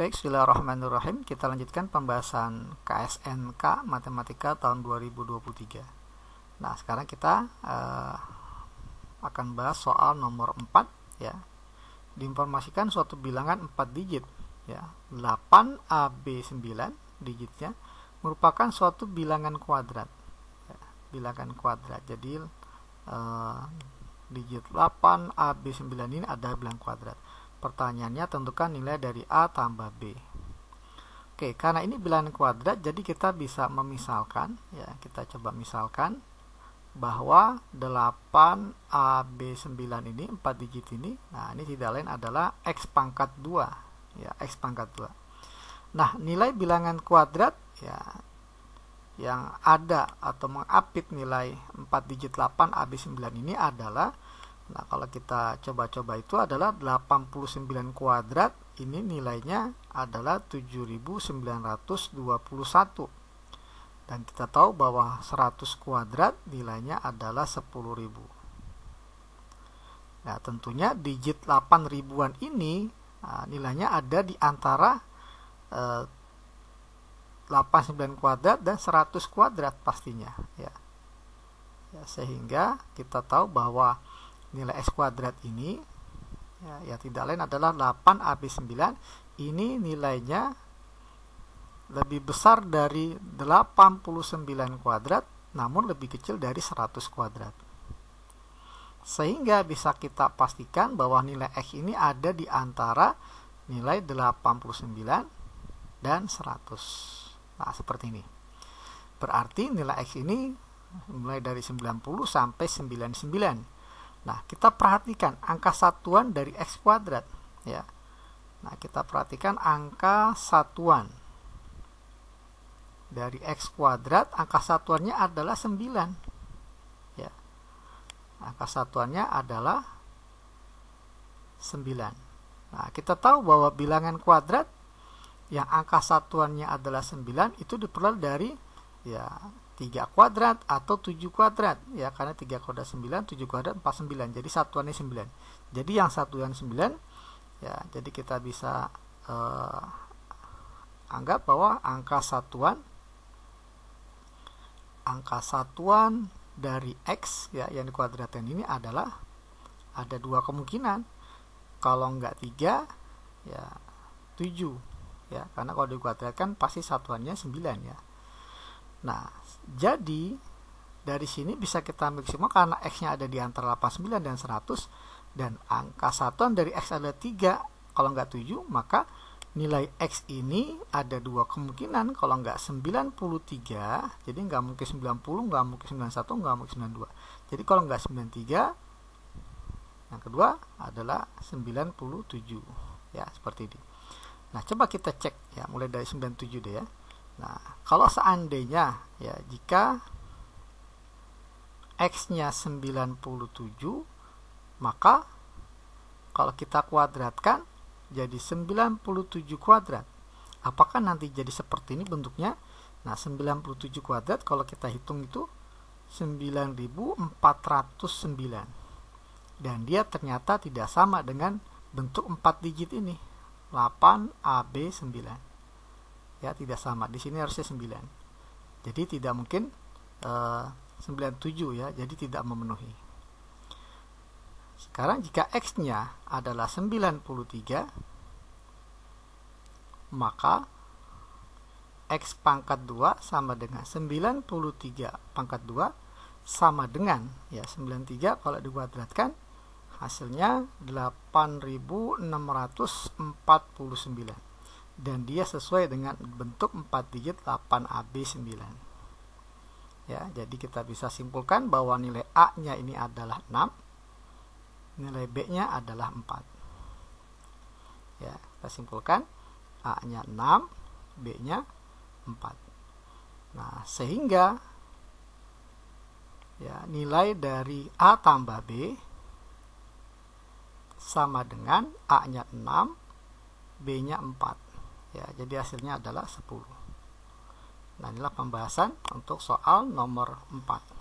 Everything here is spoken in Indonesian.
Baik, bismillahirrahmanirrahim. Kita lanjutkan pembahasan KSNK Matematika tahun 2023. Nah, sekarang kita uh, akan bahas soal nomor 4 ya. Diinformasikan suatu bilangan 4 digit ya. 8AB9 digitnya merupakan suatu bilangan kuadrat. Ya, bilangan kuadrat. Jadi uh, digit 8AB9 ini ada bilangan kuadrat. Pertanyaannya tentukan nilai dari A tambah B. Oke, karena ini bilangan kuadrat, jadi kita bisa memisalkan, ya kita coba misalkan, bahwa 8AB9 ini, 4 digit ini, nah ini tidak lain adalah X pangkat 2, ya X pangkat 2. Nah, nilai bilangan kuadrat, ya yang ada atau mengapit nilai 4 digit 8 AB9 ini adalah Nah, kalau kita coba-coba itu adalah 89 kuadrat, ini nilainya adalah 7921. Dan kita tahu bahwa 100 kuadrat nilainya adalah 10.000. Nah, tentunya digit 8 ribuan ini nah, nilainya ada di antara eh, 89 kuadrat dan 100 kuadrat pastinya, ya. ya sehingga kita tahu bahwa nilai X kuadrat ini ya, ya tidak lain adalah 8 AB 9 ini nilainya lebih besar dari 89 kuadrat namun lebih kecil dari 100 kuadrat sehingga bisa kita pastikan bahwa nilai X ini ada di antara nilai 89 dan 100 nah seperti ini berarti nilai X ini mulai dari 90 sampai 99 Nah, kita perhatikan angka satuan dari x kuadrat, ya. Nah, kita perhatikan angka satuan. Dari x kuadrat, angka satuannya adalah 9. Ya. Angka satuannya adalah 9. Nah, kita tahu bahwa bilangan kuadrat yang angka satuannya adalah 9 itu diperoleh dari ya 3 kuadrat atau 7 kuadrat ya karena 3 kuadrat 9 7 kuadrat 49 jadi satuannya 9 jadi yang satuan 9 ya jadi kita bisa eh, anggap bahwa angka satuan angka satuan dari x ya yang dikuadratkan ini adalah ada dua kemungkinan kalau enggak 3 ya 7 ya karena kalau dikuadratkan pasti satuannya 9 ya Nah, jadi dari sini bisa kita ambil semua karena X-nya ada di antara 89 dan 100 dan angka satuan dari X ada 3 kalau nggak 7 maka nilai X ini ada dua kemungkinan kalau nggak 93 jadi nggak mungkin 90 nggak mungkin 91 nggak mungkin 92 jadi kalau nggak 93 yang kedua adalah 97 ya seperti ini nah coba kita cek ya mulai dari 97 deh ya Nah, kalau seandainya ya jika x-nya 97 maka kalau kita kuadratkan jadi 97 kuadrat. Apakah nanti jadi seperti ini bentuknya? Nah, 97 kuadrat kalau kita hitung itu 9409. Dan dia ternyata tidak sama dengan bentuk 4 digit ini. 8AB9 ya tidak sama di sini harusnya 9 jadi tidak mungkin eh, uh, 97 ya jadi tidak memenuhi sekarang jika x nya adalah 93 maka x pangkat 2 sama dengan 93 pangkat 2 sama dengan ya 93 kalau dikuadratkan hasilnya 8649 dan dia sesuai dengan bentuk 4 digit 8AB9 ya jadi kita bisa simpulkan bahwa nilai A nya ini adalah 6 nilai B nya adalah 4 ya kita simpulkan A nya 6 B nya 4 nah sehingga ya nilai dari A tambah B sama dengan A nya 6 B nya 4 ya jadi hasilnya adalah 10 nah inilah pembahasan untuk soal nomor 4